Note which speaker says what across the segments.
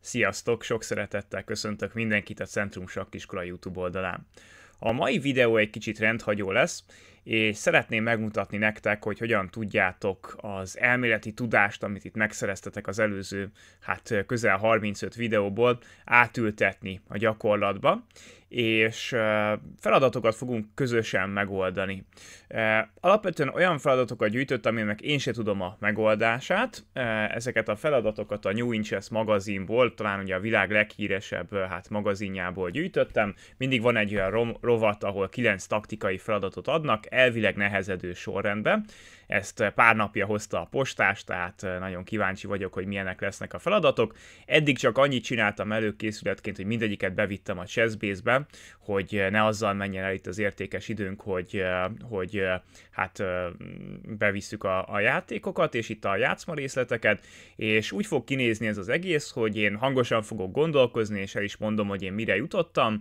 Speaker 1: Sziasztok, sok szeretettel köszöntök mindenkit a Centrum Sakkiskola YouTube oldalán. A mai videó egy kicsit rendhagyó lesz, és szeretném megmutatni nektek, hogy hogyan tudjátok az elméleti tudást, amit itt megszereztetek az előző, hát közel 35 videóból átültetni a gyakorlatba, és feladatokat fogunk közösen megoldani. Alapvetően olyan feladatokat gyűjtött, aminek én se tudom a megoldását. Ezeket a feladatokat a New Inches magazinból, talán ugye a világ leghíresebb hát magazinjából gyűjtöttem. Mindig van egy olyan rovat, ahol kilenc taktikai feladatot adnak, elvileg nehezedő sorrendben. Ezt pár napja hozta a postás, tehát eh, nagyon kíváncsi vagyok, hogy milyenek lesznek a feladatok. Eddig csak annyit csináltam előkészületként, hogy mindegyiket bevittem a chessbase hogy eh, ne azzal menjen el itt az értékes időnk, hogy, eh, hogy hát bevisszük a, a játékokat, és itt a játszma részleteket, és úgy fog kinézni ez az egész, hogy én hangosan fogok gondolkozni, és el is mondom, hogy én mire jutottam.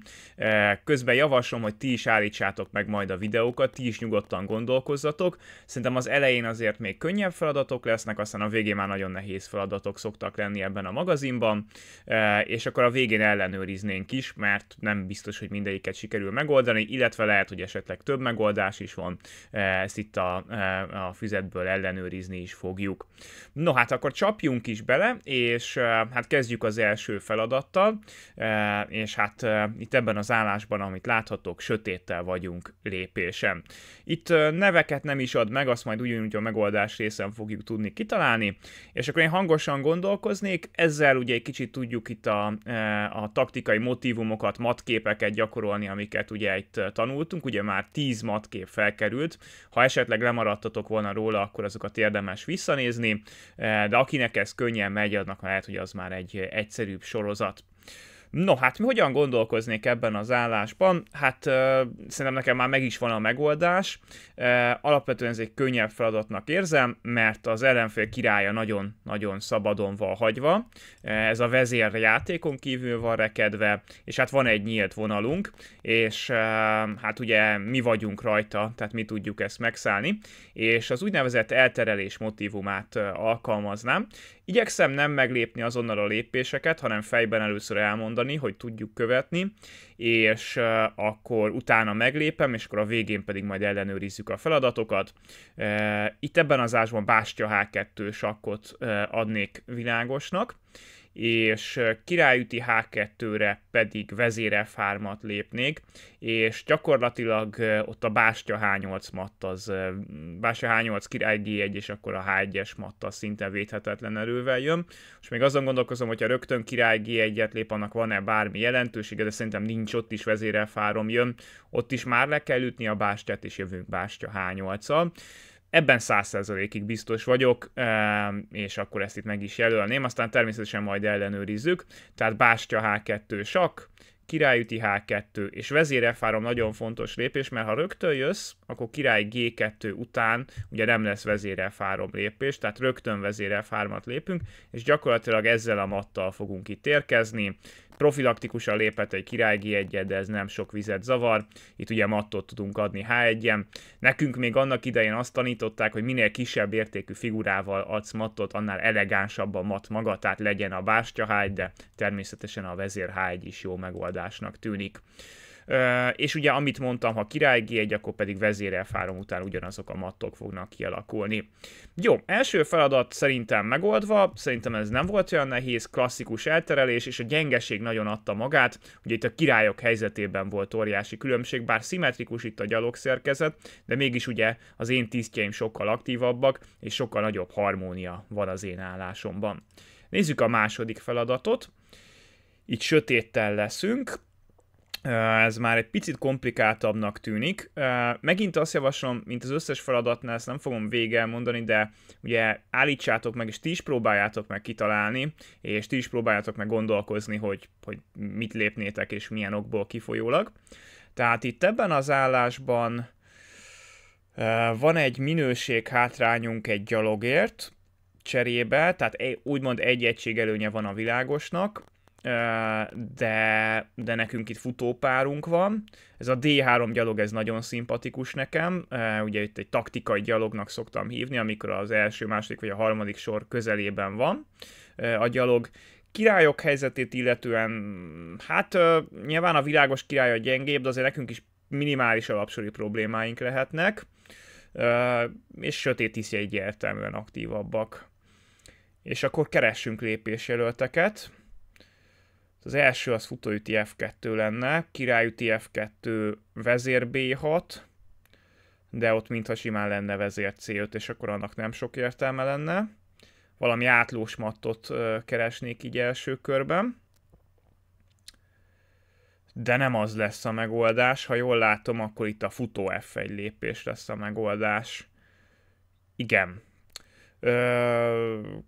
Speaker 1: Közben javaslom, hogy ti is állítsátok meg majd a videókat, ti is nyugodtan gondolkozzatok. Szerintem az elején azért még könnyebb feladatok lesznek, aztán a végén már nagyon nehéz feladatok szoktak lenni ebben a magazinban, e, és akkor a végén ellenőriznénk is, mert nem biztos, hogy mindegyiket sikerül megoldani, illetve lehet, hogy esetleg több megoldás is van, e, ezt itt a, e, a füzetből ellenőrizni is fogjuk. No hát akkor csapjunk is bele, és hát kezdjük az első feladattal, és hát itt ebben az állásban, amit láthatok, sötéttel vagyunk lépésen. Itt neveket nem is ad meg, azt majd ugyanúgy a megoldás részen fogjuk tudni kitalálni, és akkor én hangosan gondolkoznék, ezzel ugye egy kicsit tudjuk itt a, eh, a taktikai motivumokat, matképeket gyakorolni, amiket ugye itt eh, tanultunk, ugye már 10 matkép felkerült, ha esetleg lemaradtatok volna róla, akkor azokat érdemes visszanézni, eh, de akinek ez könnyen megy, annak lehet, hogy az már egy egyszerűbb sorozat. No, hát mi hogyan gondolkoznék ebben az állásban? Hát uh, szerintem nekem már meg is van a megoldás. Uh, alapvetően ez egy könnyebb feladatnak érzem, mert az ellenfél királya nagyon-nagyon szabadon van hagyva. Ez a vezér játékon kívül van rekedve, és hát van egy nyílt vonalunk, és uh, hát ugye mi vagyunk rajta, tehát mi tudjuk ezt megszállni, és az úgynevezett elterelés motivumát alkalmaznám, Igyekszem nem meglépni azonnal a lépéseket, hanem fejben először elmondani, hogy tudjuk követni, és akkor utána meglépem, és akkor a végén pedig majd ellenőrizzük a feladatokat. Itt ebben az ásban Bástya H2 sakkot adnék világosnak és királyüti H2-re pedig vezére fármat lépnék, és gyakorlatilag ott a Bástya H8 matt az, Bástya H8, király G1, és akkor a H1-es matt az szinte védhetetlen erővel jön. És még azon gondolkozom, hogyha rögtön király G1-et lép, annak van-e bármi jelentősége, de szerintem nincs ott is fárom jön, ott is már le kell ütni a Bástyát, és jövünk Bástya H8-al. Ebben 100%-ig biztos vagyok, és akkor ezt itt meg is jelölném, aztán természetesen majd ellenőrizzük. Tehát Bástya H2 sak, királyüti H2, és vezér f nagyon fontos lépés, mert ha rögtön jössz, akkor király G2 után ugye nem lesz vezér f lépés, tehát rögtön vezér f lépünk, és gyakorlatilag ezzel a mattal fogunk itt érkezni, profilaktikusan lépett egy királygi egyet, de ez nem sok vizet zavar. Itt ugye mattot tudunk adni h 1 Nekünk még annak idején azt tanították, hogy minél kisebb értékű figurával adsz mattot, annál elegánsabb a mat maga, tehát legyen a bástya h de természetesen a vezér H1 is jó megoldásnak tűnik. És ugye, amit mondtam, ha király G1, akkor pedig vezérel fárom után ugyanazok a mattok fognak kialakulni. Jó, első feladat szerintem megoldva, szerintem ez nem volt olyan nehéz, klasszikus elterelés, és a gyengeség nagyon adta magát, ugye itt a királyok helyzetében volt óriási különbség, bár szimmetrikus itt a gyalogszerkezet, de mégis ugye az én tisztjeim sokkal aktívabbak, és sokkal nagyobb harmónia van az én állásomban. Nézzük a második feladatot. Itt sötéttel leszünk, ez már egy picit komplikáltabbnak tűnik. Megint azt javaslom, mint az összes feladatnál, ezt nem fogom vége mondani, de ugye állítsátok meg, és ti is próbáljátok meg kitalálni, és ti is próbáljátok meg gondolkozni, hogy, hogy mit lépnétek, és milyen okból kifolyólag. Tehát itt ebben az állásban van egy minőség hátrányunk egy gyalogért cserébe, tehát úgymond egy egység előnye van a világosnak, de, de nekünk itt futópárunk van. Ez a D3 gyalog, ez nagyon szimpatikus nekem. Ugye itt egy taktikai gyalognak szoktam hívni, amikor az első, második vagy a harmadik sor közelében van a gyalog. Királyok helyzetét illetően, hát nyilván a világos király a gyengébb, de azért nekünk is minimális alapsori problémáink lehetnek, és sötét is egyértelműen aktívabbak. És akkor keressünk lépésjelölteket. Az első az futóüti F2 lenne, királyüti F2 vezér B6, de ott mintha simán lenne vezér C5, és akkor annak nem sok értelme lenne. Valami átlós mattot keresnék így első körben. De nem az lesz a megoldás, ha jól látom, akkor itt a futó F1 lépés lesz a megoldás. Igen,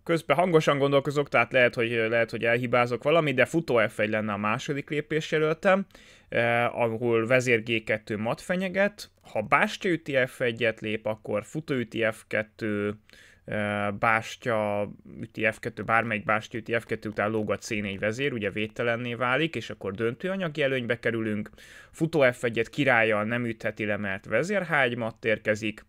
Speaker 1: Közben hangosan gondolkozok, tehát lehet, hogy, lehet, hogy elhibázok valami, de futó F1 lenne a második lépés jelöltem, eh, ahol vezér G2 mat fenyeget. Ha bástya üti F1-et lép, akkor futó üti F2, eh, bástya üti F2, bármelyik bástya üti F2 után lóg a C4 vezér, ugye védtelenné válik, és akkor döntő anyagi előnybe kerülünk. Futó F1-et királlyal nem ütheti le, mert vezér H1 mat érkezik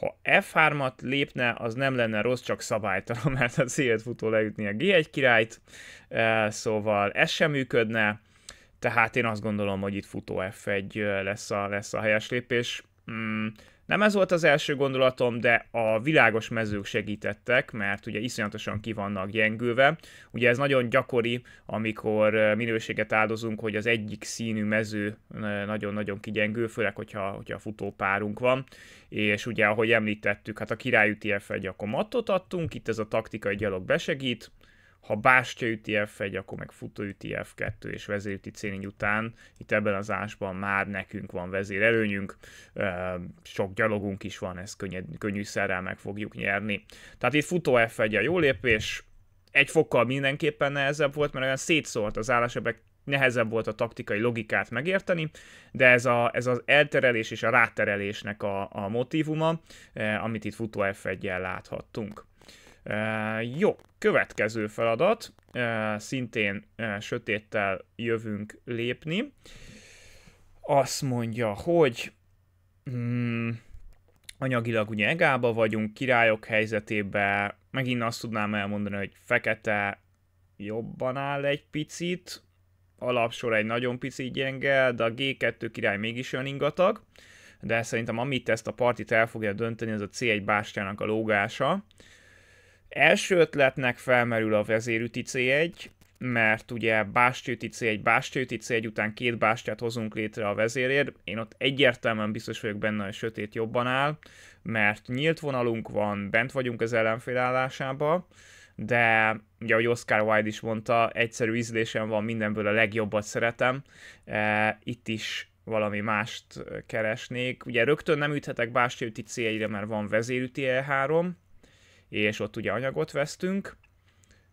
Speaker 1: ha F3-at lépne, az nem lenne rossz, csak szabálytalan, mert a c futó leütni a G1 királyt, eh, szóval ez sem működne, tehát én azt gondolom, hogy itt futó F1 eh, lesz a, lesz a helyes lépés. Mm, nem ez volt az első gondolatom, de a világos mezők segítettek, mert ugye iszonyatosan ki vannak gyengülve. Ugye ez nagyon gyakori, amikor minőséget áldozunk, hogy az egyik színű mező nagyon-nagyon kigyengül, főleg, hogyha, hogyha futópárunk van. És ugye, ahogy említettük, hát a király F1 akkor mattot adtunk, itt ez a taktikai gyalog besegít, ha bástya üti F1, akkor meg futó üti F2 és vezérüti c után. Itt ebben az ásban már nekünk van előnyünk, sok gyalogunk is van, ezt könnyed, szerrel meg fogjuk nyerni. Tehát itt futó F1 a jó lépés, egy fokkal mindenképpen nehezebb volt, mert olyan szétszólt az állás, nehezebb volt a taktikai logikát megérteni, de ez, a, ez az elterelés és a ráterelésnek a, a motivuma, eh, amit itt futó F1-jel láthattunk. E, jó, következő feladat, e, szintén e, sötéttel jövünk lépni. Azt mondja, hogy mm, anyagilag ugye egába vagyunk, királyok helyzetében, megint azt tudnám elmondani, hogy fekete jobban áll egy picit, alapsor egy nagyon picit gyenge, de a G2 király mégis olyan ingatag, de szerintem amit ezt a partit el fogja dönteni, ez a C1 bástyának a lógása. Első ötletnek felmerül a vezérüti C1, mert ugye bástyőti C1, bástyőti C1 után két bástyát hozunk létre a vezérért, én ott egyértelműen biztos vagyok benne, hogy sötét jobban áll, mert nyílt vonalunk van, bent vagyunk az ellenfél állásába, de ugye, ahogy Oscar Wilde is mondta, egyszerű ízlésem van, mindenből a legjobbat szeretem, e, itt is valami mást keresnék. Ugye rögtön nem üthetek bástyőti C1-re, mert van vezérüti E3, és ott ugye anyagot vesztünk,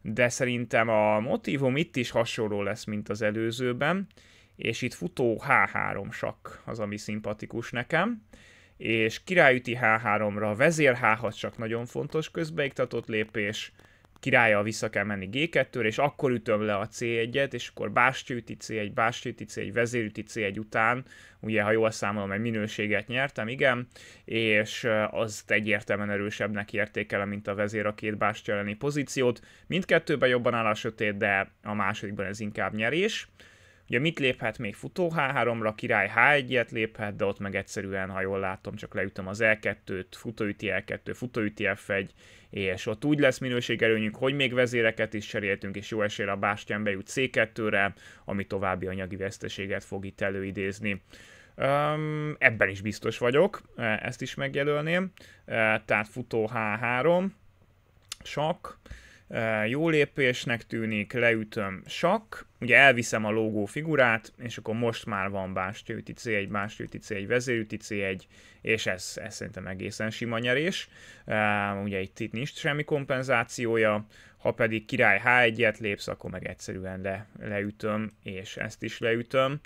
Speaker 1: de szerintem a motivum itt is hasonló lesz, mint az előzőben, és itt futó H3 sakk az, ami szimpatikus nekem, és királyüti H3-ra, vezér H6 csak nagyon fontos közbeiktatott lépés, királya vissza kell menni g 2 és akkor ütöm le a C1-et, és akkor üti C1, üti C1, vezér üti C1 után, ugye ha jól számolom, egy minőséget nyertem, igen, és az egyértelműen erősebbnek értékelem, mint a vezér a két bástya elleni pozíciót. Mindkettőben jobban áll a sötét, de a másodikban ez inkább nyerés. Ugye mit léphet még futó H3-ra, király H1-et léphet, de ott meg egyszerűen, ha jól látom, csak leütöm az l 2 t futóüti l 2 futóüti F1, és ott úgy lesz minőségelőnyünk, hogy még vezéreket is cseréltünk, és jó esélyre a Bástyán bejut C2-re, ami további anyagi veszteséget fog itt előidézni. Um, ebben is biztos vagyok, e, ezt is megjelölném. Uh, tehát futó H3, sak, jó lépésnek tűnik, leütöm sak, ugye elviszem a logó figurát, és akkor most már van bástyőti C1, bástyőti C1, vezérüti C1, és ez, ez szerintem egészen sima nyerés. ugye itt, itt nincs semmi kompenzációja, ha pedig király H1-et lépsz, akkor meg egyszerűen le, leütöm, és ezt is leütöm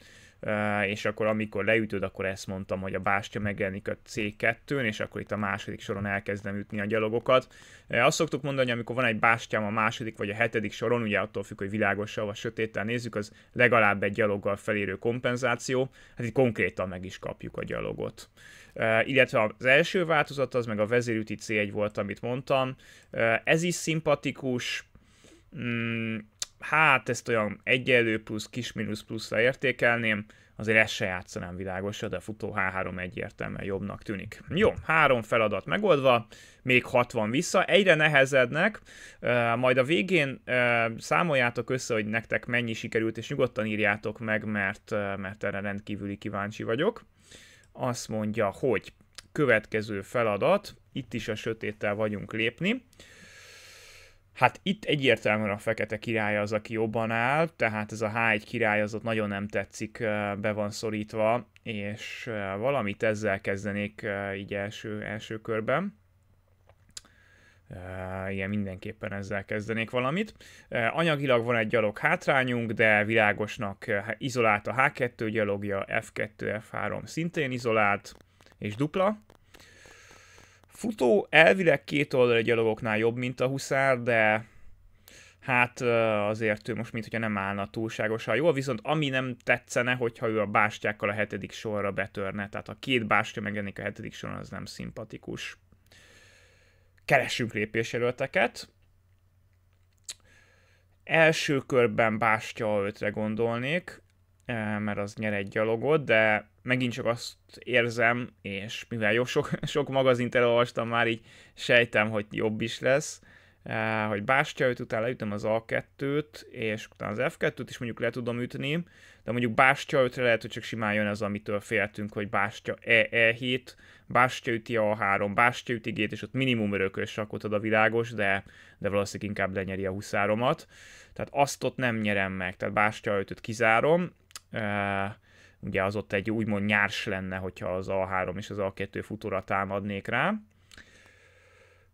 Speaker 1: és akkor amikor leütöd, akkor ezt mondtam, hogy a bástya megjelenik a C2-n, és akkor itt a második soron elkezdem ütni a gyalogokat. Azt szoktuk mondani, hogy amikor van egy bástyám a második vagy a hetedik soron, ugye attól függ, hogy világosra vagy sötéttel nézzük, az legalább egy gyaloggal felérő kompenzáció, hát itt konkrétan meg is kapjuk a gyalogot. Uh, illetve az első változat az meg a vezérüti C1 volt, amit mondtam. Uh, ez is szimpatikus, mm, hát ezt olyan egyenlő plusz, kis mínusz pluszra értékelném, azért ezt se játszanám világosra, de a futó H3 egyértelműen jobbnak tűnik. Jó, három feladat megoldva, még 60 vissza, egyre nehezednek, majd a végén számoljátok össze, hogy nektek mennyi sikerült, és nyugodtan írjátok meg, mert, mert erre rendkívüli kíváncsi vagyok. Azt mondja, hogy következő feladat, itt is a sötéttel vagyunk lépni, Hát itt egyértelműen a fekete király az, aki jobban áll, tehát ez a H1 király az ott nagyon nem tetszik, be van szorítva, és valamit ezzel kezdenék így első, első körben. Igen, mindenképpen ezzel kezdenék valamit. Anyagilag van egy gyalog hátrányunk, de világosnak izolált a H2 gyalogja, F2, F3 szintén izolált, és dupla futó elvileg két oldali gyalogoknál jobb, mint a huszár, de hát azért ő most, mint hogyha nem állna túlságosan jól, viszont ami nem tetszene, hogyha ő a bástyákkal a hetedik sorra betörne, tehát a két bástya megjelenik a hetedik soron, az nem szimpatikus. Keresünk lépésjelölteket. Első körben bástya ötre gondolnék, mert az nyer egy gyalogot, de megint csak azt érzem, és mivel jó sok, sok magazint elolvastam már, így sejtem, hogy jobb is lesz, eh, hogy Bástya öt után leütöm az A2-t, és utána az F2-t is mondjuk le tudom ütni, de mondjuk Bástya 5 lehet, hogy csak simán jön az, amitől féltünk, hogy Bástya E, E7, Bástya üti A3, Bástya üti G-t, és ott minimum örökös sakot ad a világos, de, de valószínűleg inkább lenyeri a 23 at Tehát azt ott nem nyerem meg, tehát Bástya 5 kizárom, eh, ugye az ott egy úgymond nyárs lenne, hogyha az A3 és az A2 futóra támadnék rá.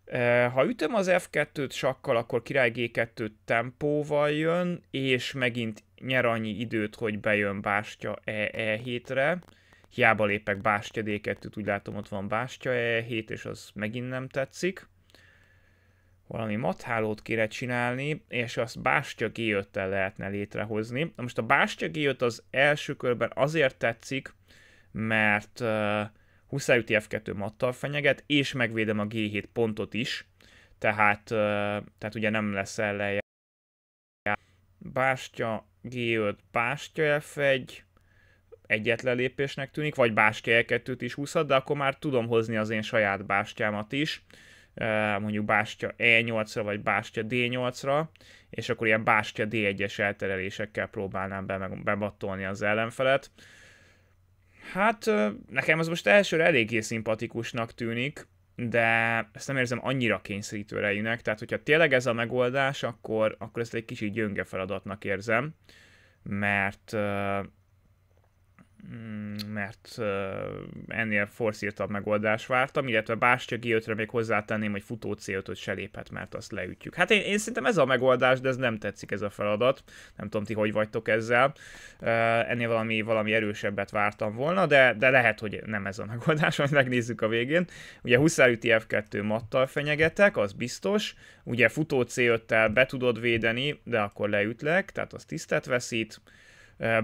Speaker 1: E, ha ütöm az F2-t sakkal, akkor király G2 tempóval jön, és megint nyer annyi időt, hogy bejön bástya e, E7-re. Hiába lépek bástya D2-t, úgy látom ott van bástya E7, és az megint nem tetszik valami mathálót kéne csinálni, és azt bástya g tel lehetne létrehozni. Na most a bástya g az első körben azért tetszik, mert uh, Huszájú F2 mattal fenyeget, és megvédem a G7 pontot is, tehát, uh, tehát ugye nem lesz ellenje. Bástya G5, bástya F1, egyetlen lépésnek tűnik, vagy bástya E2-t is húzhat, de akkor már tudom hozni az én saját bástyámat is mondjuk Bástya E8-ra vagy Bástya D8-ra, és akkor ilyen Bástya D1-es elterelésekkel próbálnám be, bebattolni az ellenfelet. Hát nekem az most elsőre eléggé szimpatikusnak tűnik, de ezt nem érzem annyira kényszerítő erejűnek, tehát hogyha tényleg ez a megoldás, akkor, akkor ezt egy kicsit gyönge feladatnak érzem, mert Mm, mert ennél forszírtabb megoldás vártam, illetve Bástya g még hozzátenném, hogy futó c 5 se léphet, mert azt leütjük. Hát én, én szerintem ez a megoldás, de ez nem tetszik ez a feladat. Nem tudom, ti hogy vagytok ezzel. Ennél valami, valami erősebbet vártam volna, de, de lehet, hogy nem ez a megoldás, majd megnézzük a végén. Ugye Huszár üti F2 mattal fenyegetek, az biztos. Ugye futó C5-tel be tudod védeni, de akkor leütlek, tehát az tisztet veszít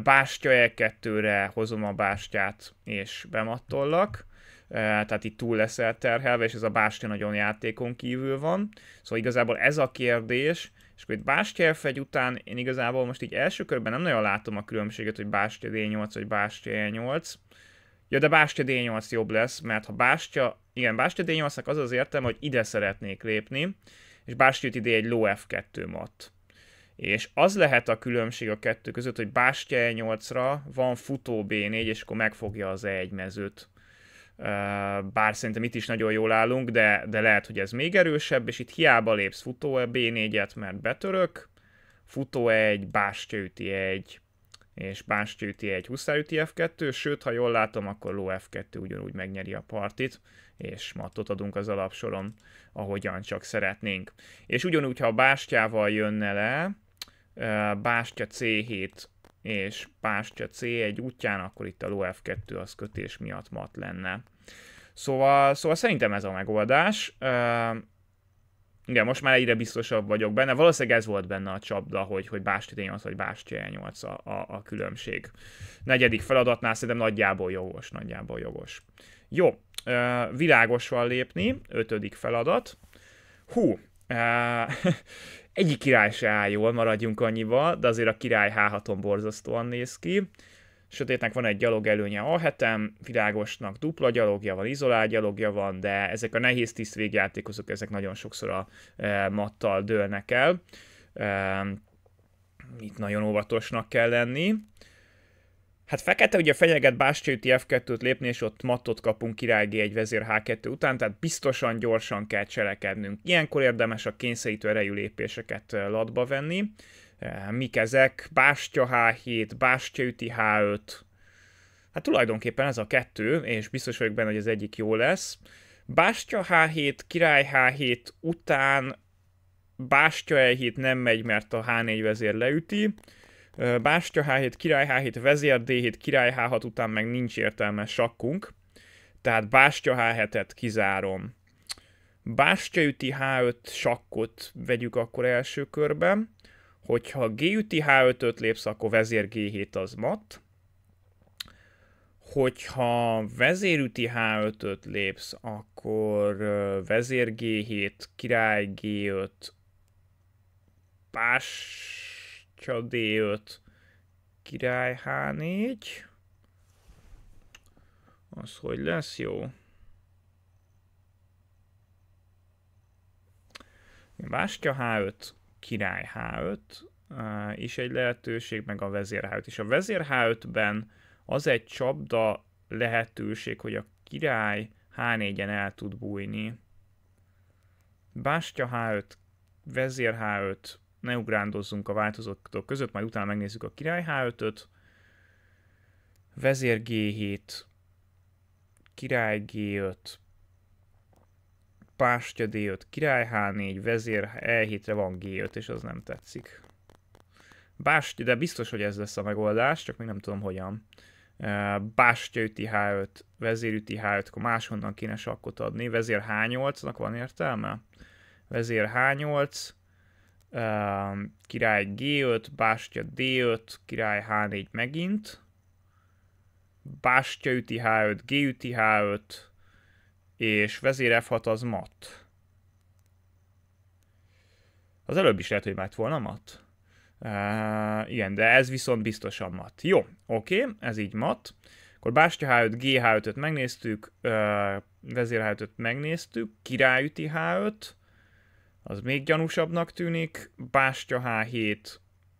Speaker 1: Bástya E2-re hozom a bástyát, és bemattollak. Tehát itt túl leszel terhelve, és ez a bástya nagyon játékon kívül van. Szóval igazából ez a kérdés, és akkor itt Bástya f után én igazából most így első körben nem nagyon látom a különbséget, hogy Bástya D8 vagy Bástya E8. Ja, de Bástya D8 jobb lesz, mert ha Bástya, igen, Bástya D8-nak az az értelme, hogy ide szeretnék lépni, és Bástya ide egy ló F2 mat és az lehet a különbség a kettő között, hogy Bástya E8-ra van futó B4, és akkor megfogja az E1 mezőt. Bár szerintem itt is nagyon jól állunk, de, de lehet, hogy ez még erősebb, és itt hiába lépsz futó e, B4-et, mert betörök, futó E1, Bástya üti E1, és Bástya üti E1, Huszár üti F2, sőt, ha jól látom, akkor Ló F2 ugyanúgy megnyeri a partit és mattot adunk az alapsoron, ahogyan csak szeretnénk. És ugyanúgy, ha a bástyával jönne le, Bástya C7 és bástya C1 útján, akkor itt a f 2 az kötés miatt mat lenne. Szóval, szóval szerintem ez a megoldás. Igen, most már egyre biztosabb vagyok benne. Valószínűleg ez volt benne a csapda, hogy, hogy Básti D8 vagy Básti E8 a, a, a különbség. Negyedik feladatnál szerintem nagyjából jogos, nagyjából jogos. Jó, világos van lépni, ötödik feladat. Hú, Egyik király se áll jól, maradjunk annyiba, de azért a király h borzasztóan néz ki. Sötétnek van egy gyalog előnye a hetem, világosnak dupla gyalogja van, izolált gyalogja van, de ezek a nehéz tiszt végjátékozók, ezek nagyon sokszor a e, mattal dőlnek el. E, itt nagyon óvatosnak kell lenni. Hát fekete ugye fenyeget Bástya F2-t lépni, és ott mattot kapunk király egy vezér H2 után, tehát biztosan gyorsan kell cselekednünk. Ilyenkor érdemes a kényszerítő erejű lépéseket eh, latba venni. Eh, mik ezek? Bástya H7, Bástya üti H5. Hát tulajdonképpen ez a kettő, és biztos vagyok benne, hogy az egyik jó lesz. Bástya H7, király H7 után Bástya E7 nem megy, mert a H4 vezér leüti Bástya H7, király H7, vezér D7, király H6 után meg nincs értelme sakkunk. Tehát Bástya H7-et kizárom. Bástya üti H5 sakkot vegyük akkor első körben. Hogyha G üti H5-öt lépsz, akkor vezér G7 az mat. Hogyha vezér üti H5-öt lépsz, akkor vezér G7, király G5, bástya Csal D5, király H4. Az hogy lesz? Jó. Bástya H5, király H5 uh, is egy lehetőség, meg a vezér H5 is. A vezér H5-ben az egy csapda lehetőség, hogy a király H4-en el tud bújni. Bástya H5, vezér H5, ne ugrándozzunk a változatok között, majd utána megnézzük a király H5-öt, vezér G7, király G5, pástya D5, király H4, vezér E7-re van G5, és az nem tetszik. Bástya, de biztos, hogy ez lesz a megoldás, csak még nem tudom hogyan. Bástya üti H5, vezér üti H5, akkor máshonnan kéne sakkot adni. Vezér H8-nak van értelme? Vezér H8, király G5, bástya D5, király H4 megint, bástya üti H5, G üti H5, és vezér F6 az mat. Az előbb is lehet, hogy mát volna mat. Uh, igen, de ez viszont biztosan mat. Jó, oké, okay, ez így mat. Akkor bástya H5, G H5-öt megnéztük, uh, vezér H5-öt megnéztük, király üti H5, az még gyanúsabbnak tűnik. Bástya H7,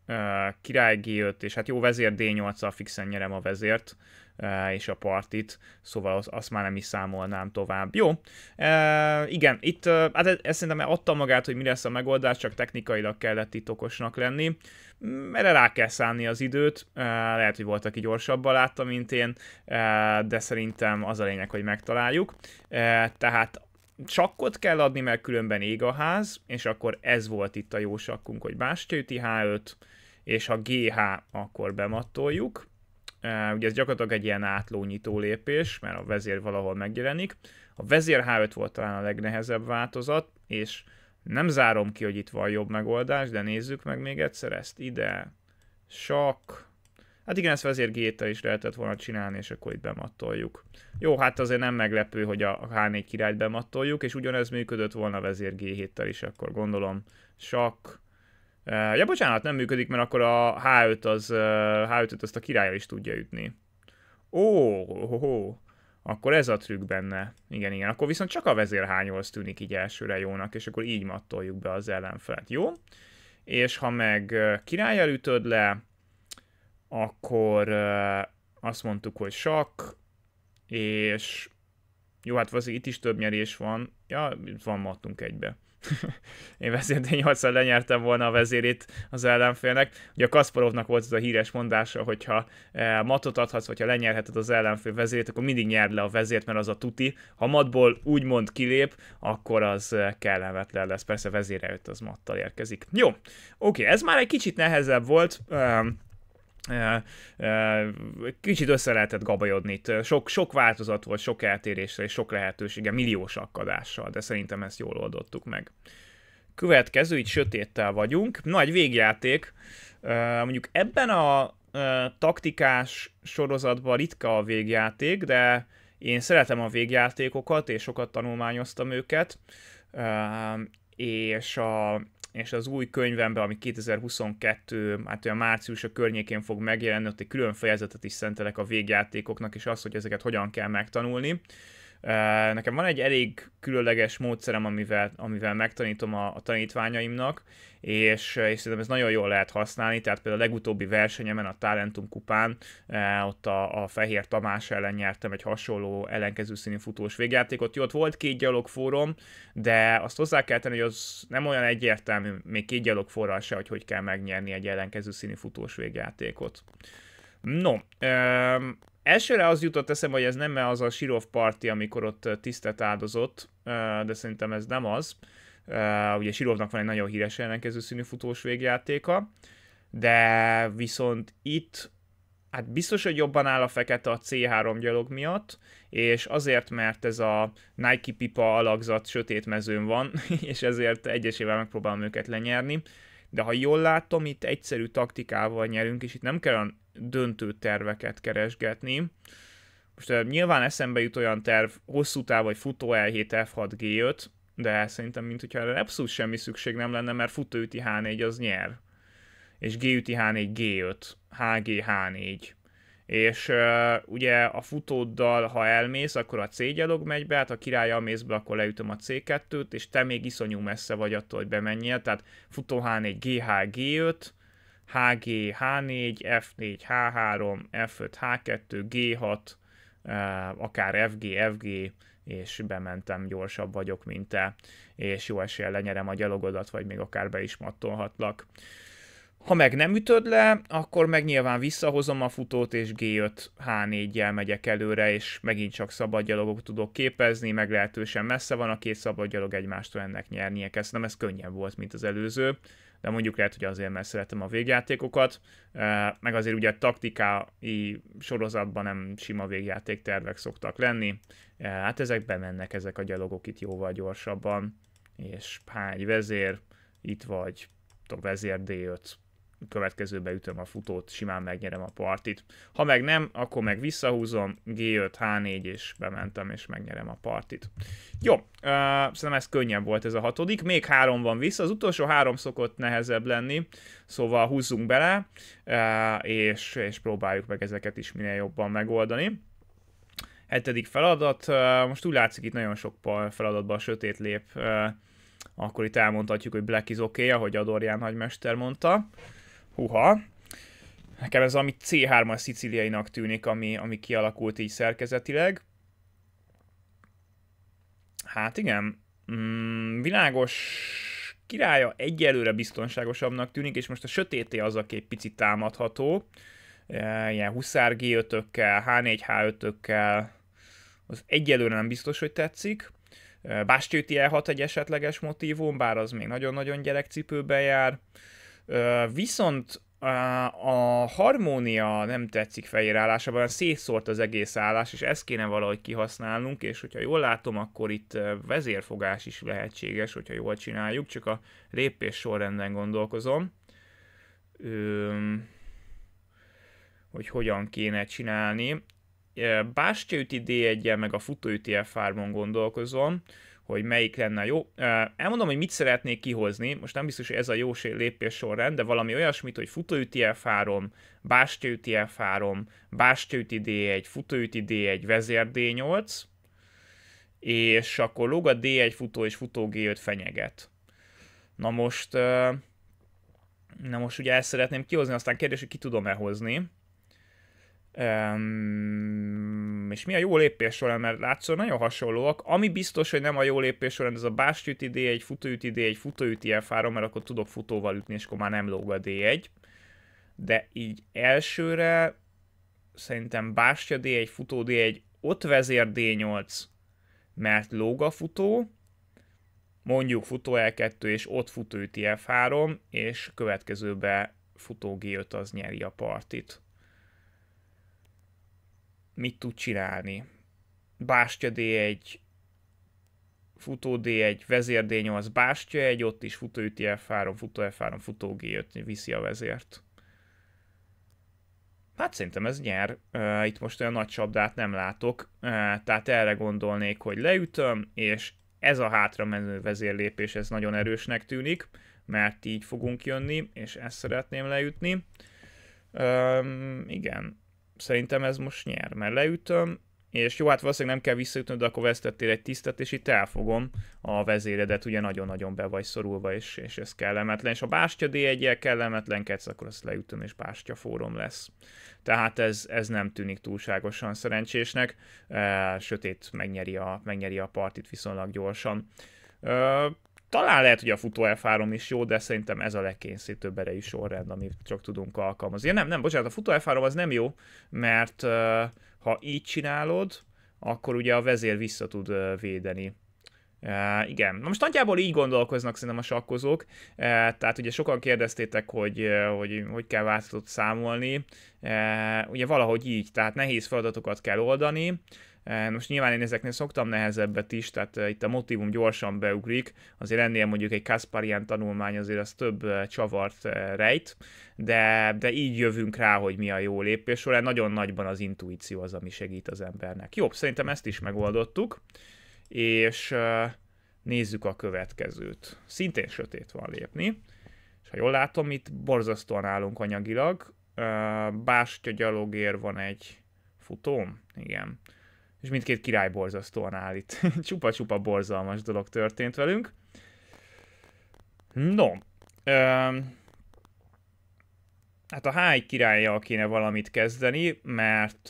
Speaker 1: uh, Király G5, és hát jó vezér D8-al fixen nyerem a vezért uh, és a partit, szóval az, már nem is számolnám tovább. Jó, uh, igen, itt uh, hát e- ezt ez szerintem adta magát, hogy mi lesz a megoldás, csak technikailag kellett itt okosnak lenni. Erre rá kell szállni az időt, uh, lehet, hogy volt, aki gyorsabban látta, mint én, de szerintem az a lényeg, hogy megtaláljuk. tehát sakkot kell adni, mert különben ég a ház, és akkor ez volt itt a jó sakkunk, hogy Bástyőti H5, és ha GH, akkor bemattoljuk. Ugye ez gyakorlatilag egy ilyen átlónyitó lépés, mert a vezér valahol megjelenik. A vezér H5 volt talán a legnehezebb változat, és nem zárom ki, hogy itt van jobb megoldás, de nézzük meg még egyszer ezt ide. Sok. Hát igen, ezt azért Géta is lehetett volna csinálni, és akkor itt bemattoljuk. Jó, hát azért nem meglepő, hogy a H4 királyt bemattoljuk, és ugyanez működött volna vezér G7-tel is, akkor gondolom. Sak. Ja, bocsánat, nem működik, mert akkor a H5 az, H5-öt azt a királya is tudja ütni. Ó, oh, oh, oh. Akkor ez a trükk benne. Igen, igen. Akkor viszont csak a vezér H8 tűnik így elsőre jónak, és akkor így mattoljuk be az ellenfelet. Jó? És ha meg királyjal ütöd le, akkor azt mondtuk, hogy sok, és jó, hát valószínűleg itt is több nyerés van. Ja, van mattunk egybe. Én vezért 8 lenyertem volna a vezérét az ellenfélnek. Ugye a Kasparovnak volt ez a híres mondása, hogyha matot adhatsz, hogyha lenyerheted az ellenfél vezérét, akkor mindig nyerd le a vezért, mert az a tuti. Ha matból úgymond kilép, akkor az kellemetlen lesz. Persze vezére jött az mattal érkezik. Jó, oké, ez már egy kicsit nehezebb volt. Um, kicsit össze lehetett gabajodni itt. Sok, sok változat volt, sok eltérésre és sok lehetősége, milliós akadással, de szerintem ezt jól oldottuk meg. Következő, itt sötéttel vagyunk. Nagy végjáték. Mondjuk ebben a taktikás sorozatban ritka a végjáték, de én szeretem a végjátékokat, és sokat tanulmányoztam őket. És a, és az új könyvemben, ami 2022, hát olyan március a környékén fog megjelenni, ott egy külön fejezetet is szentelek a végjátékoknak, és az, hogy ezeket hogyan kell megtanulni. Nekem van egy elég különleges módszerem, amivel, amivel megtanítom a, a tanítványaimnak, és, és szerintem ez nagyon jól lehet használni, tehát például a legutóbbi versenyemen, a Talentum kupán, ott a, a Fehér Tamás ellen nyertem egy hasonló ellenkező színű futós végjátékot. Jó, ott volt két gyalogforrom, de azt hozzá kell tenni, hogy az nem olyan egyértelmű, még két gyalogforral se, hogy hogy kell megnyerni egy ellenkező színű futós végjátékot. No, Elsőre az jutott eszem, hogy ez nem az a Sirov parti, amikor ott tisztet áldozott, de szerintem ez nem az. Ugye Sirovnak van egy nagyon híres ellenkező színű futós végjátéka, de viszont itt hát biztos, hogy jobban áll a fekete a C3 gyalog miatt, és azért, mert ez a Nike pipa alakzat sötét mezőn van, és ezért egyesével megpróbálom őket lenyerni. De ha jól látom, itt egyszerű taktikával nyerünk, és itt nem kell döntő terveket keresgetni. Most nyilván eszembe jut olyan terv, hosszú táv vagy futó L7 F6G5, de szerintem, mint hogyha erre abszolút semmi szükség nem lenne, mert futóüti H4 az nyer. És G-üti H4, G5, HG, H4. És uh, ugye a futóddal, ha elmész, akkor a C gyalog megy be, hát ha királya mész be, akkor leütöm a C2-t, és te még iszonyú messze vagy attól, hogy bemenjél, tehát futó H4, GH, G5, HG, H4, F4, H3, F5, H2, G6, akár FG, FG, és bementem, gyorsabb vagyok, mint te, és jó esélye lenyerem a gyalogodat, vagy még akár be is mattolhatlak. Ha meg nem ütöd le, akkor meg nyilván visszahozom a futót, és G5, H4-jel megyek előre, és megint csak szabad gyalogok tudok képezni, meglehetősen messze van a két szabad gyalog egymástól ennek nyernie kell. Szerintem ez könnyebb volt, mint az előző de mondjuk lehet, hogy azért, mert szeretem a végjátékokat, meg azért ugye a taktikai sorozatban nem sima végjáték tervek szoktak lenni, hát ezek bemennek ezek a gyalogok itt jóval gyorsabban, és hány vezér, itt vagy, a vezér D5, következőbe ütöm a futót, simán megnyerem a partit. Ha meg nem, akkor meg visszahúzom, G5, H4, és bementem, és megnyerem a partit. Jó, uh, szerintem ez könnyebb volt ez a hatodik, még három van vissza, az utolsó három szokott nehezebb lenni, szóval húzzunk bele, uh, és, és próbáljuk meg ezeket is minél jobban megoldani. Hetedik feladat, uh, most úgy látszik itt nagyon sok feladatban a sötét lép, uh, akkor itt elmondhatjuk, hogy Black is oké, okay, ahogy Adorján nagymester mondta. Huha. Nekem ez ami C3-as szicíliainak tűnik, ami, ami kialakult így szerkezetileg. Hát igen, mm, világos királya egyelőre biztonságosabbnak tűnik, és most a sötété az, aki egy picit támadható. E, ilyen huszár G5-ökkel, H4-H5-ökkel, az egyelőre nem biztos, hogy tetszik. E, Bástyőti E6 egy esetleges motívum, bár az még nagyon-nagyon gyerekcipőben jár. Viszont a harmónia nem tetszik fehér állásában, szétszórt az egész állás, és ezt kéne valahogy kihasználnunk, és hogyha jól látom, akkor itt vezérfogás is lehetséges, hogyha jól csináljuk, csak a lépés sorrenden gondolkozom. hogy hogyan kéne csinálni. Bástyaüti d 1 meg a futóüti f gondolkozom hogy melyik lenne jó. Elmondom, hogy mit szeretnék kihozni, most nem biztos, hogy ez a jó lépés sorrend, de valami olyasmit, hogy futóüti F3, bástyaüti F3, bástyaüti D1, futóüti D1, vezér D8, és akkor lóg a D1 futó és futó G5 fenyeget. Na most, na most ugye ezt szeretném kihozni, aztán kérdés, hogy ki tudom-e hozni. Um, és mi a jó lépés során, mert látszó nagyon hasonlóak. Ami biztos, hogy nem a jó lépés során, ez a bástyüti D1, futóüti D1, futóüti F3, mert akkor tudok futóval ütni, és akkor már nem lóg a D1. De így elsőre szerintem bástya D1, futó D1, ott vezér D8, mert lóg a futó, mondjuk futó L2, e és ott futó F3, és következőbe futó G5 az nyeri a partit mit tud csinálni. Bástya D1, futó D1, vezér D8, bástya egy, ott is futó üti F3, futó F3, futó G5, viszi a vezért. Hát szerintem ez nyer. Itt most olyan nagy csapdát nem látok, tehát erre gondolnék, hogy leütöm, és ez a hátra menő vezérlépés, ez nagyon erősnek tűnik, mert így fogunk jönni, és ezt szeretném leütni. Üm, igen, szerintem ez most nyer, mert leütöm, és jó, hát valószínűleg nem kell visszaütnöd, de akkor vesztettél egy tisztet, és itt elfogom a vezéredet, ugye nagyon-nagyon be vagy szorulva, és, és ez kellemetlen. És a bástya d 1 kellemetlenkedsz, akkor azt leütöm, és bástya fórum lesz. Tehát ez, ez nem tűnik túlságosan szerencsésnek. Sötét megnyeri a, megnyeri a partit viszonylag gyorsan. Talán lehet, hogy a futó F3 is jó, de szerintem ez a legkényszítőbb erejű sorrend, amit csak tudunk alkalmazni. Nem, nem, bocsánat, a futó F3 az nem jó, mert ha így csinálod, akkor ugye a vezér vissza tud védeni Uh, igen, Na most nagyjából így gondolkoznak szerintem a sakkozók, uh, tehát ugye sokan kérdeztétek, hogy uh, hogy, hogy kell változatot számolni, uh, ugye valahogy így, tehát nehéz feladatokat kell oldani, E, most nyilván én ezeknél szoktam nehezebbet is, tehát e, itt a motivum gyorsan beugrik, azért ennél mondjuk egy Kasparian tanulmány azért az több e, csavart rejt, de, de így jövünk rá, hogy mi a jó lépés során. Nagyon nagyban az intuíció az, ami segít az embernek. Jó, szerintem ezt is megoldottuk, és nézzük a következőt. Szintén sötét van lépni, és ha jól látom, itt borzasztóan állunk anyagilag. Bástya gyalogér van egy futóm, igen és mindkét király borzasztóan állít. Csupa-csupa borzalmas dolog történt velünk. No. Öm, hát a H1 királlyal kéne valamit kezdeni, mert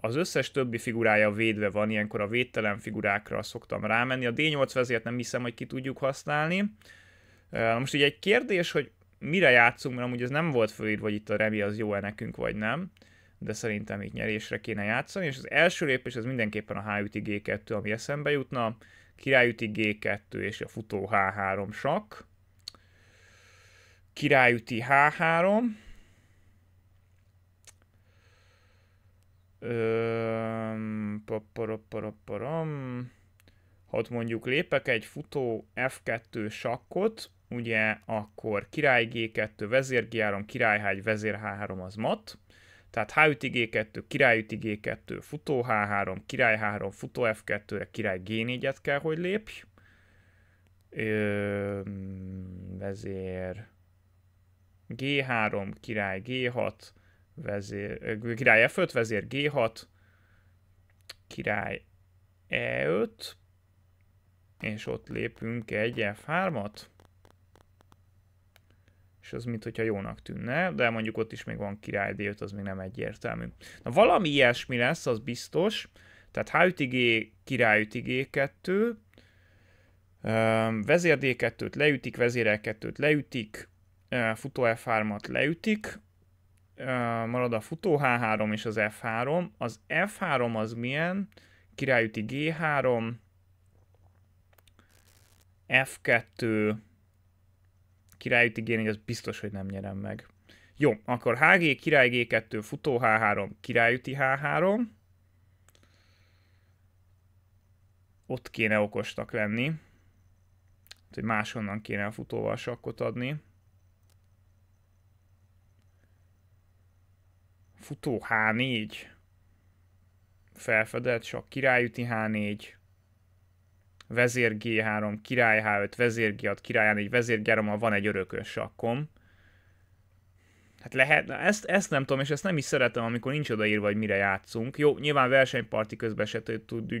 Speaker 1: az összes többi figurája védve van, ilyenkor a védtelen figurákra szoktam rámenni. A D8 vezért nem hiszem, hogy ki tudjuk használni. Most ugye egy kérdés, hogy mire játszunk, mert amúgy ez nem volt fölírva, vagy itt a remi az jó-e nekünk, vagy nem de szerintem itt nyerésre kéne játszani, és az első lépés az mindenképpen a H5 G2, ami eszembe jutna, királyüti G2 és a futó H3 sakk, királyüti H3, Öm, paparoparoparam. Ha mondjuk lépek egy futó F2 sakkot, ugye akkor király G2, vezér G3, király H1, vezér H3 az mat, tehát H5 i G2, király 5 G2, futó H3, király H3, futó F2-re, király G4-et kell, hogy lépj. Ö, vezér G3, király G6, vezér, király F5, vezér G6, király E5, és ott lépünk egy F3-at és az mint hogyha jónak tűnne, de mondjuk ott is még van királydíj, az még nem egyértelmű. Na valami ilyesmi lesz, az biztos, tehát H5IG, király 2 vezér D2-t leütik, vezér 2-t leütik, futó F3-at leütik, marad a futó H3 és az F3. Az F3 az milyen? Királyüti G3, F2, királyt igény, az biztos, hogy nem nyerem meg. Jó, akkor HG, király G2, futó H3, királyüti H3. Ott kéne okostak lenni. Hát, Hogy máshonnan kéne a futóval sakkot adni. Futó H4. Felfedett, csak királyüti H4 vezér G3, király H5, vezér G6, király H4, vezér g van egy örökös sakkom. Hát lehet, ezt, ezt nem tudom, és ezt nem is szeretem, amikor nincs odaírva, hogy mire játszunk. Jó, nyilván versenyparti közben se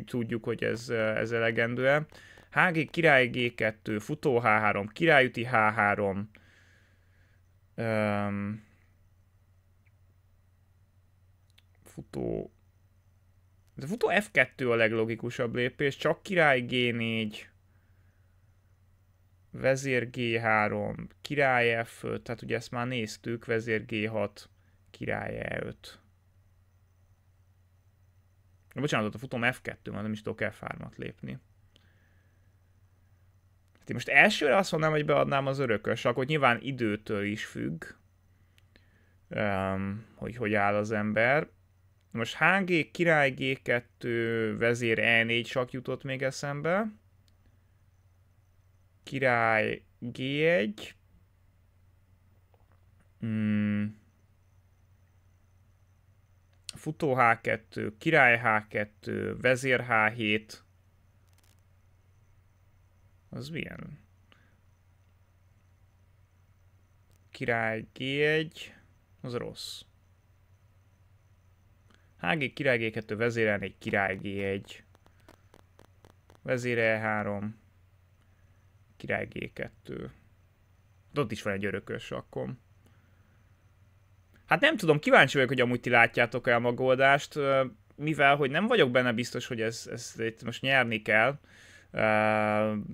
Speaker 1: tudjuk, hogy ez, ez elegendő-e. HG, király G2, futó H3, királyüti H3. Um, futó de futó F2 a leglogikusabb lépés, csak király G4, vezér G3, király F5, tehát ugye ezt már néztük, vezér G6, király E5. Na, bocsánat, ott a futom F2, már nem is tudok F3-at lépni. Hát én most elsőre azt mondanám, hogy beadnám az örökös, akkor nyilván időtől is függ, um, hogy hogy áll az ember. Most HG, király G2, vezér E4 sak jutott még eszembe. Király G1. Hmm. Futó H2, király H2, vezér H7. Az milyen? Király G1, az rossz. HG király G2, vezér n király G1, vezér 3 király G2. De ott is van egy örökös akkor. Hát nem tudom, kíváncsi vagyok, hogy amúgy ti látjátok el a magoldást, mivel hogy nem vagyok benne biztos, hogy ez, ez itt most nyerni kell,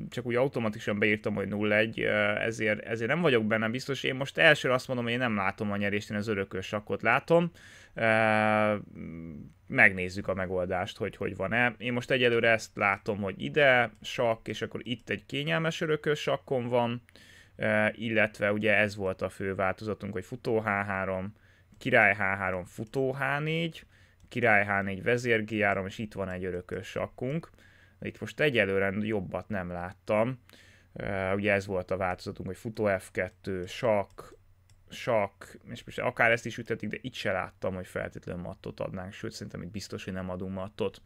Speaker 1: csak úgy automatikusan beírtam, hogy 0-1, ezért, ezért nem vagyok benne biztos. Én most elsőre azt mondom, hogy én nem látom a nyerést, én az örökös sakkot látom. Megnézzük a megoldást, hogy hogy van-e. Én most egyelőre ezt látom, hogy ide sakk, és akkor itt egy kényelmes örökös sakkon van, illetve ugye ez volt a fő változatunk, hogy futó H3, király H3, futó H4, király H4 vezér G3, és itt van egy örökös sakkunk. Itt most egyelőre jobbat nem láttam. Ugye ez volt a változatunk, hogy futó F2, sak, sak, és most akár ezt is ütetik, de itt se láttam, hogy feltétlenül mattot adnánk, sőt szerintem itt biztos, hogy nem adunk mattot.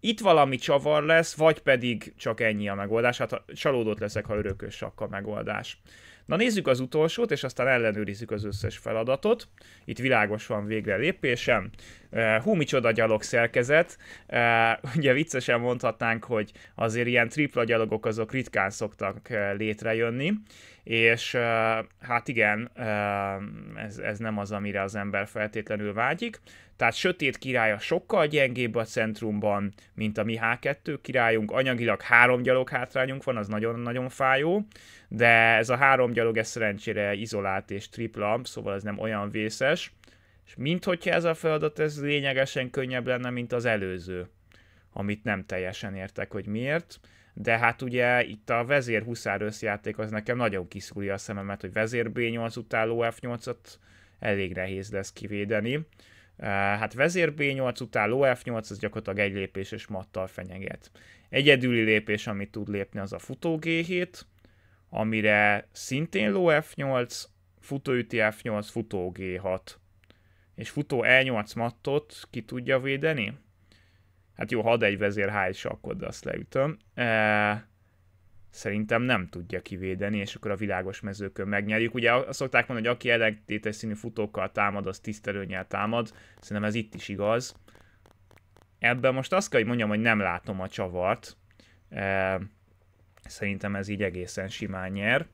Speaker 1: Itt valami csavar lesz, vagy pedig csak ennyi a megoldás, hát csalódott leszek, ha örökös sakka megoldás. Na nézzük az utolsót, és aztán ellenőrizzük az összes feladatot. Itt világos van végre lépésem. Eh, hú, micsoda gyalog szerkezet. Eh, ugye viccesen mondhatnánk, hogy azért ilyen tripla gyalogok azok ritkán szoktak eh, létrejönni, és hát igen, ez, ez nem az, amire az ember feltétlenül vágyik, tehát Sötét királya sokkal gyengébb a centrumban, mint a mi H2 királyunk. Anyagilag három gyalog hátrányunk van, az nagyon-nagyon fájó, de ez a három gyalog, ez szerencsére izolált és tripla, szóval ez nem olyan vészes. És minthogyha ez a feladat, ez lényegesen könnyebb lenne, mint az előző, amit nem teljesen értek, hogy miért de hát ugye itt a vezér huszár összjáték az nekem nagyon kiszúrja a szememet, hogy vezér B8 után f 8 at elég nehéz lesz kivédeni. Eh, hát vezér B8 után ló F8, az gyakorlatilag egy lépés és mattal fenyeget. Egyedüli lépés, amit tud lépni, az a futó G7, amire szintén ló F8, futóüti F8, futó G6. És futó E8 mattot ki tudja védeni? Hát jó, had egy vezér H1 sakkod, de azt leütöm. E- szerintem nem tudja kivédeni, és akkor a világos mezőkön megnyerjük. Ugye azt szokták mondani, hogy aki ellentétes színű futókkal támad, az tisztelőnyel támad. Szerintem ez itt is igaz. Ebben most azt kell, hogy mondjam, hogy nem látom a csavart. Eh, szerintem ez így egészen simán nyer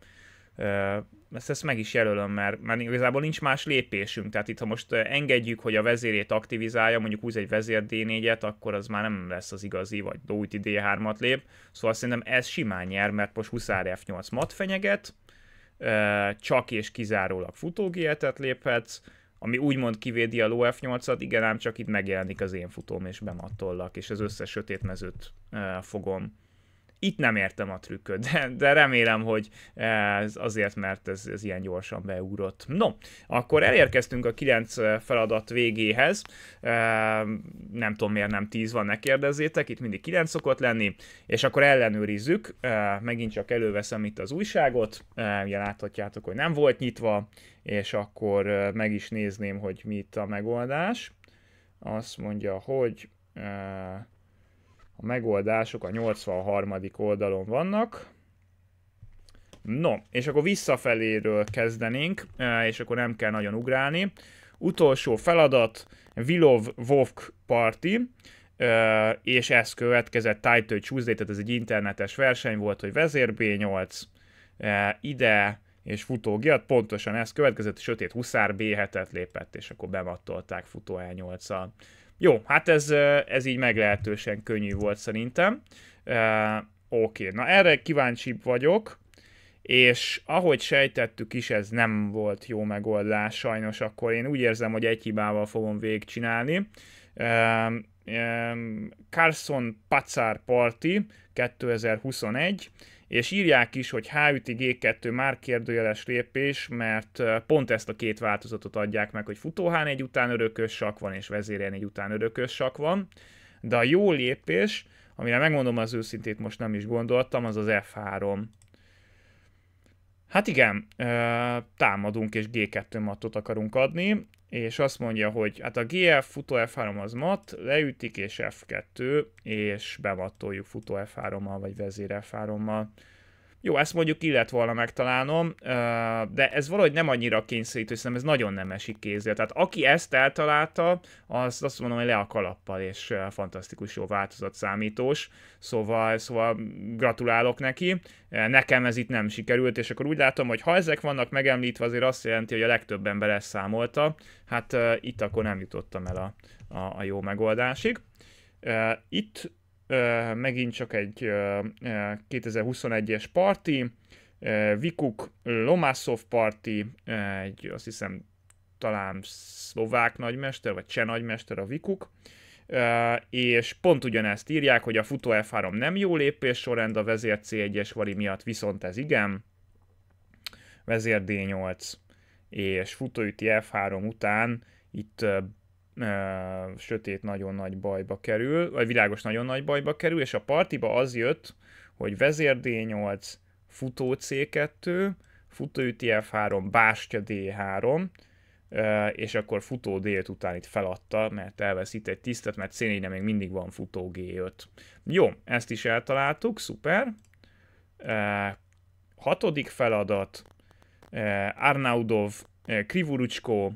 Speaker 1: ezt, ezt meg is jelölöm, mert, mert igazából nincs más lépésünk, tehát itt ha most engedjük, hogy a vezérét aktivizálja, mondjuk húz egy vezér D4-et, akkor az már nem lesz az igazi, vagy Dóti D3-at lép, szóval szerintem ez simán nyer, mert most huszár F8 mat fenyeget, csak és kizárólag futógietet léphetsz, ami úgymond kivédi a ló F8-at, igen ám csak itt megjelenik az én futóm, és bemattollak, és az összes sötét mezőt fogom itt nem értem a trükköt, de, de remélem, hogy ez azért, mert ez, ez ilyen gyorsan beugrott. No, akkor elérkeztünk a 9 eh, feladat végéhez. Eh, nem tudom, miért nem 10 van, ne kérdezzétek, itt mindig 9 szokott lenni, és akkor ellenőrizzük. Eh, megint csak előveszem itt az újságot, ugye láthatjátok, hogy nem volt nyitva, és akkor meg is nézném, hogy mi itt a megoldás. Azt mondja, hogy uh, a megoldások a 83. oldalon vannak. No, és akkor visszafeléről kezdenénk, e, és akkor nem kell nagyon ugrálni. Utolsó feladat, Vilov Vovk Party, e, és ez következett Title Tuesday, tehát ez egy internetes verseny volt, hogy vezér B8, e, ide és futógiat, pontosan ez következett, sötét huszár B7-et lépett, és akkor bemattolták futó E8-al. Jó, hát ez, ez így meglehetősen könnyű volt szerintem. Uh, Oké, okay. na erre kíváncsi vagyok, és ahogy sejtettük is, ez nem volt jó megoldás sajnos, akkor én úgy érzem, hogy egy hibával fogom végigcsinálni. Uh, um, Carson Pacar Party 2021, és írják is, hogy h 5 G2 már kérdőjeles lépés, mert pont ezt a két változatot adják meg, hogy futó H4 után örökös sak van, és vezér egy után örökös sak van. De a jó lépés, amire megmondom az őszintét, most nem is gondoltam, az az F3. Hát igen, támadunk és G2 mattot akarunk adni és azt mondja, hogy hát a GF futó F3 az mat, leütik és F2, és bevattoljuk futó F3-mal, vagy vezér F3-mal. Jó, ezt mondjuk illet volna megtalálnom, de ez valahogy nem annyira kényszerítő, szerintem ez nagyon nem esik kézzel. Tehát aki ezt eltalálta, az azt mondom, hogy le a kalappal, és fantasztikus jó változat számítós. Szóval, szóval gratulálok neki. Nekem ez itt nem sikerült, és akkor úgy látom, hogy ha ezek vannak megemlítve, azért azt jelenti, hogy a legtöbb ember ezt számolta. Hát itt akkor nem jutottam el a, a, a jó megoldásig. Itt megint csak egy 2021-es parti, Vikuk Lomászov parti, egy azt hiszem talán szlovák nagymester, vagy cseh nagymester a Vikuk, és pont ugyanezt írják, hogy a futó F3 nem jó lépés sorrend a vezér C1-es vali miatt, viszont ez igen, vezér D8 és futóüti F3 után itt sötét nagyon nagy bajba kerül, vagy világos nagyon nagy bajba kerül, és a partiba az jött, hogy vezér D8, futó C2, futóüti F3, bástya D3, és akkor futó d után itt feladta, mert elveszít egy tisztet, mert c még mindig van futó G5. Jó, ezt is eltaláltuk, szuper. Hatodik feladat, Arnaudov, Krivurucskó,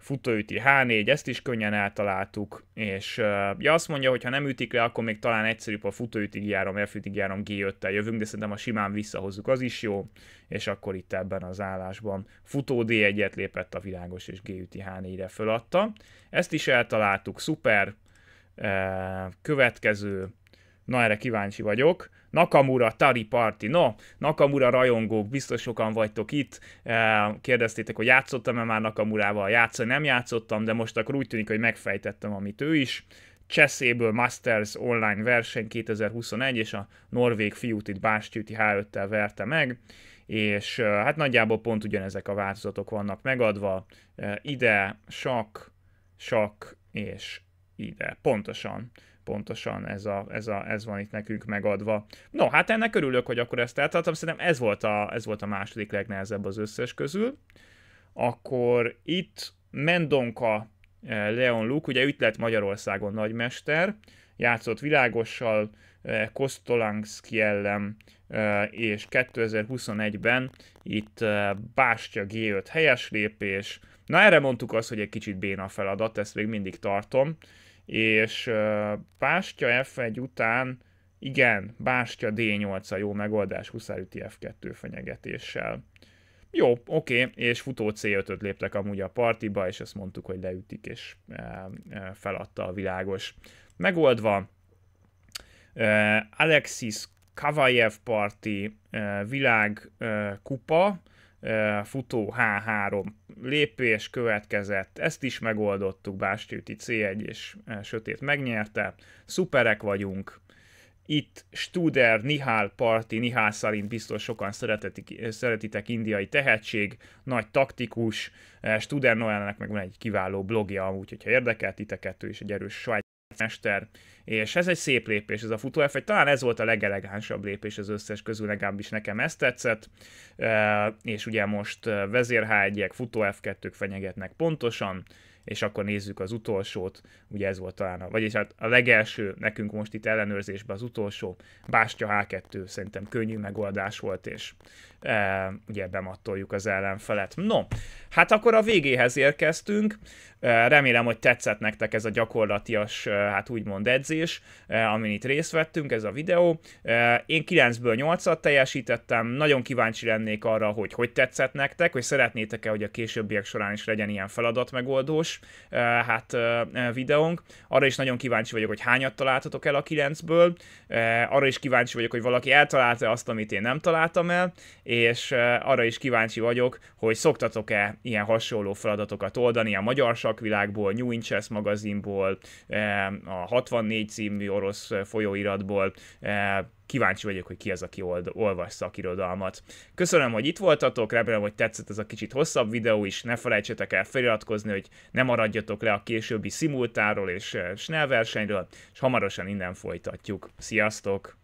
Speaker 1: futóüti H4, ezt is könnyen eltaláltuk, és ja, azt mondja, hogy ha nem ütik le, akkor még talán egyszerűbb a futóüti G3, f G3, G5-tel jövünk, de szerintem a simán visszahozzuk, az is jó, és akkor itt ebben az állásban futó D1-et lépett a világos, és g 5 H4-re föladta. Ezt is eltaláltuk, szuper, következő, na erre kíváncsi vagyok, Nakamura Tari Party. No, Nakamura rajongók, biztos sokan vagytok itt. Eh, kérdeztétek, hogy játszottam-e már Nakamurával. Játszani nem játszottam, de most akkor úgy tűnik, hogy megfejtettem, amit ő is. Cseszéből Masters online verseny 2021, és a norvég fiút itt Bástyűti H5-tel verte meg, és eh, hát nagyjából pont ugyanezek a változatok vannak megadva, eh, ide, sak, sak és ide, pontosan pontosan ez, a, ez, a, ez van itt nekünk megadva. No, hát ennek örülök, hogy akkor ezt eltartam. szerintem ez volt a, ez volt a második legnehezebb az összes közül. Akkor itt Mendonka eh, Leon Luke, ugye itt lett Magyarországon nagymester, játszott világossal, eh, Kostolanski ellen, eh, és 2021-ben itt Bástya G5 helyes lépés. Na erre mondtuk azt, hogy egy kicsit béna feladat, ezt még mindig tartom, és Bástya F1 után igen, Bástya D8 a jó megoldás huszárüti F2 fenyegetéssel. Jó, oké, okay, és futó C5-öt léptek amúgy a partiba, és ezt mondtuk, hogy leütik, és feladta a világos. Megoldva, Alexis Kavajev parti világkupa, futó H3 lépés következett, ezt is megoldottuk, Bástyúti C1 és Sötét megnyerte, szuperek vagyunk, itt Studer, Nihal Parti, Nihal Salin biztos sokan szeretetik, szeretitek indiai tehetség, nagy taktikus, Studer Noelnek meg van egy kiváló blogja, úgyhogy ha érdekel titeket, ő is egy erős svájci mester. És ez egy szép lépés, ez a futó F1, talán ez volt a legelegánsabb lépés az összes közül, legalábbis nekem ez tetszett, és ugye most vezérhágyiek, futó F2-k fenyegetnek pontosan, és akkor nézzük az utolsót, ugye ez volt talán, a, vagyis hát a legelső, nekünk most itt ellenőrzésben az utolsó, Bástya H2 szerintem könnyű megoldás volt, és e, ugye bemattoljuk az ellenfelet. No, hát akkor a végéhez érkeztünk, e, remélem, hogy tetszett nektek ez a gyakorlatias, e, hát úgymond edzés, e, amin itt részt vettünk, ez a videó. E, én 9-ből 8-at teljesítettem, nagyon kíváncsi lennék arra, hogy hogy tetszett nektek, hogy szeretnétek-e, hogy a későbbiek során is legyen ilyen feladatmegoldós, hát videónk. Arra is nagyon kíváncsi vagyok, hogy hányat találtatok el a 9-ből. Arra is kíváncsi vagyok, hogy valaki eltalálta azt, amit én nem találtam el, és arra is kíváncsi vagyok, hogy szoktatok-e ilyen hasonló feladatokat oldani a magyar sakvilágból, New Inches magazinból, a 64 című orosz folyóiratból, kíváncsi vagyok, hogy ki az, aki old, olvas szakirodalmat. Köszönöm, hogy itt voltatok, remélem, hogy tetszett ez a kicsit hosszabb videó is, ne felejtsetek el feliratkozni, hogy ne maradjatok le a későbbi szimultáról és eh, snellversenyről, és hamarosan innen folytatjuk. Sziasztok!